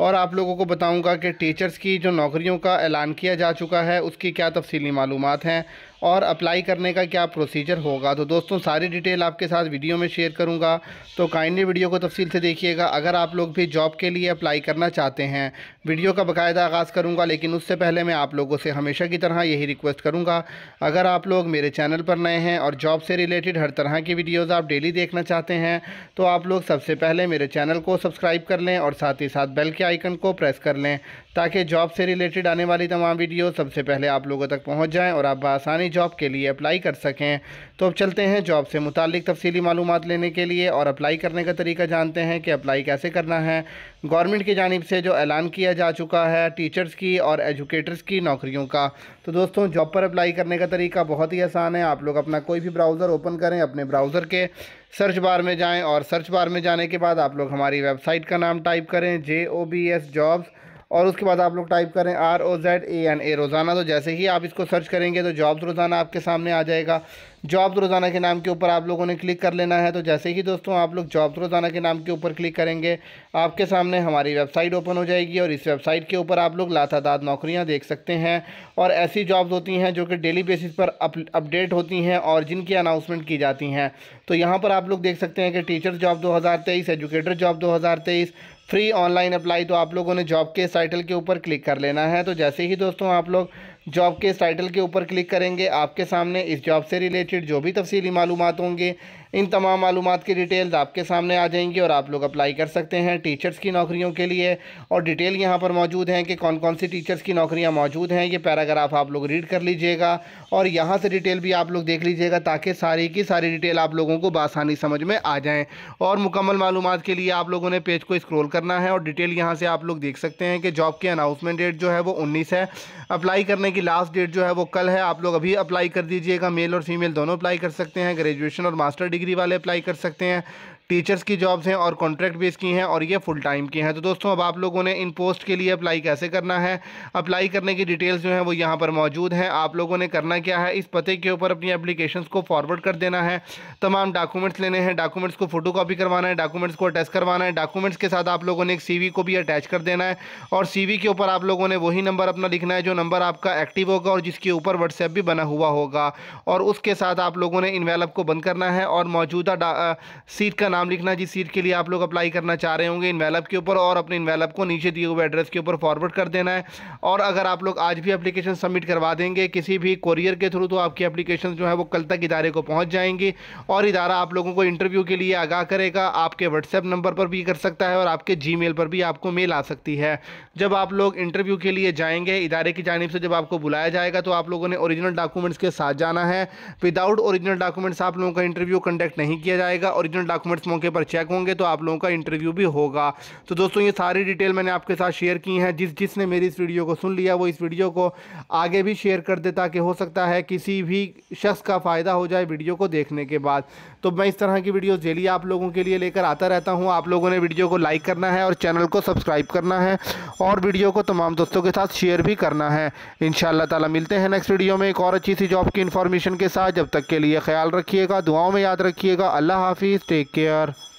और आप लोगों को बताऊंगा कि टीचर्स की जो नौकरियों का ऐलान किया जा चुका है उसकी क्या तफसीली मालूम हैं और अप्लाई करने का क्या प्रोसीजर होगा तो दोस्तों सारी डिटेल आपके साथ वीडियो में शेयर करूंगा तो काइंडली वीडियो को तफसील से देखिएगा अगर आप लोग भी जॉब के लिए अप्लाई करना चाहते हैं वीडियो का बाकायदा आगाज़ करूँगा लेकिन उससे पहले मैं आप लोगों से हमेशा की तरह यही रिक्वेस्ट करूँगा अगर आप लोग मेरे चैनल पर नए हैं और जॉब से रिलेटेड हर तरह की वीडियोज़ आप डेली देखना चाहते हैं तो आप लोग सबसे पहले मेरे चैनल को सब्सक्राइब कर लें और साथ ही साथ बेल के के आइकन को प्रेस कर लें ताकि जॉब से रिलेटेड आने वाली तमाम वीडियो सबसे पहले आप लोगों तक पहुँच जाएं और आप आसानी जॉब के लिए अप्लाई कर सकें तो अब चलते हैं जॉब से मुतल तफसीली मालूम लेने के लिए और अप्लाई करने का तरीका जानते हैं कि अप्लाई कैसे करना है गवर्नमेंट की जानब से जो ऐलान किया जा चुका है टीचर्स की और एजुकेटर्स की नौकरियों का तो दोस्तों जॉब पर अप्लाई करने का तरीका बहुत ही आसान है आप लोग अपना कोई भी ब्राउज़र ओपन करें अपने ब्राउज़र के सर्च बार में जाएं और सर्च बार में जाने के बाद आप लोग हमारी वेबसाइट का नाम टाइप करें J O B S jobs और उसके बाद आप लोग टाइप करें R O Z A N A रोज़ाना तो जैसे ही आप इसको सर्च करेंगे तो जॉब्स रोज़ाना आपके सामने आ जाएगा जॉब रोज़ाना के नाम के ऊपर आप लोगों ने क्लिक कर लेना है तो जैसे ही दोस्तों आप लोग जॉब रोज़ाना के नाम के ऊपर क्लिक करेंगे आपके सामने हमारी वेबसाइट ओपन हो जाएगी और इस वेबसाइट के ऊपर आप लोग लातादाद नौकरियाँ देख सकते हैं और ऐसी जॉब्स होती हैं जो कि डेली बेसिस पर अपडेट होती हैं और जिनकी अनाउंसमेंट की जाती हैं तो यहाँ पर आप लोग देख सकते हैं कि टीचर जॉब दो एजुकेटर जॉब दो फ्री ऑनलाइन अप्लाई तो आप लोगों ने जॉब के साइटल के ऊपर क्लिक कर लेना है तो जैसे ही दोस्तों आप लोग जॉब के इस टाइटल के ऊपर क्लिक करेंगे आपके सामने इस जॉब से रिलेटेड जो भी तफसीली मालूम होंगे इन तमाम मालूम की डिटेल्स आपके सामने आ जाएंगी और आप लोग अप्लाई कर सकते हैं टीचर्स की नौकरियों के लिए और डिटेल यहाँ पर मौजूद हैं कि कौन कौन सी टीचर्स की नौकरियाँ मौजूद हैं ये पैराग्राफ आप लोग रीड कर लीजिएगा और यहाँ से डिटेल भी आप लोग देख लीजिएगा ताकि सारी की सारी डिटेल आप लोगों को बासानी समझ में आ जाएँ और मुकम्मल मालूम के लिए आप लोगों ने पेज को स्क्रोल करना है और डिटेल यहाँ से आप लोग देख सकते हैं कि जॉब की अनाउंसमेंट डेट जो है वो उन्नीस है अप्लाई करने हैं कि लास्ट डेट जो है वो कल है आप लोग अभी अप्लाई कर दीजिएगा मेल और फीमेल दोनों अप्लाई कर सकते हैं ग्रेजुएशन और मास्टर डिग्री वाले अप्लाई कर सकते हैं टीचर्स की जॉब्स हैं और कॉन्ट्रैक्ट बेस की हैं और ये फुल टाइम की हैं तो दोस्तों अब आप लोगों ने इन पोस्ट के लिए अप्लाई कैसे करना है अप्लाई करने की डिटेल्स जो हैं वो यहाँ पर मौजूद हैं आप लोगों ने करना क्या है इस पते के ऊपर अपनी अप्लीकेशन को फॉरवर्ड कर देना है तमाम डॉक्यूमेंट्स लेने हैं डॉक्यूमेंट्स को फोटो करवाना है डॉक्यूमेंट्स को अटैच करवाना है डॉक्यूमेंट्स के साथ आप लोगों ने एक सी को भी अटैच कर देना है और सी के ऊपर आप लोगों ने वही नंबर अपना लिखना है जो नंबर आपका एक्टिव होगा और जिसके ऊपर व्हाट्सएप भी बना हुआ होगा और उसके साथ आप लोगों ने इनवेलप को बंद करना है और मौजूदा सीट का नाम नाम लिखना जिस सीट के लिए आप लोग अप्लाई करना चाह रहे होंगे इन्वेलप के ऊपर और अपने इन्वेलप को नीचे दिए हुए एड्रेस के ऊपर फॉरवर्ड कर देना है और अगर आप लोग आज भी अप्लीकेशन सबमिट करवा देंगे किसी भी कोरियर के थ्रू तो आपकी अप्लीकेशन जो है वो कल तक इदारे को पहुँच जाएंगी और इदारा आप लोगों को इंटरव्यू के लिए आगाह करेगा आपके व्हाट्सएप नंबर पर भी कर सकता है और आपके जी पर भी आपको मेल आ सकती है जब आप लोग इंटरव्यू के लिए जाएंगे इदारे की जानब से जब आपको बुलाया जाएगा तो आप लोगों ने ओरिजिनल डॉक्यूमेंट्स के साथ जाना है विदाउट ओरिजिनल डॉक्यूमेंट्स आप लोगों का इंटरव्यू कंडक्ट नहीं किया जाएगा ओरिजिनल डॉक्यूमेंट्स रिजल्ट मौके पर चेक होंगे तो आप लोगों का इंटरव्यू भी होगा तो दोस्तों ये सारी डिटेल मैंने आपके साथ शेयर की हैं जिस जिसने मेरी इस वीडियो को सुन लिया वो इस वीडियो को आगे भी शेयर कर दे ताकि हो सकता है किसी भी शख्स का फ़ायदा हो जाए वीडियो को देखने के बाद तो मैं इस तरह की वीडियो डेली आप लोगों के लिए लेकर आता रहता हूँ आप लोगों ने वीडियो को लाइक करना है और चैनल को सब्सक्राइब करना है और वीडियो को तमाम दोस्तों के साथ शेयर भी करना है इन ताला मिलते हैं नेक्स्ट वीडियो में एक और अच्छी सी जॉब की इन्फॉर्मेशन के साथ जब तक के लिए ख्याल रखिएगा दुआओं में याद रखिएगा अल्लाह हाफिज़ टेक केयर here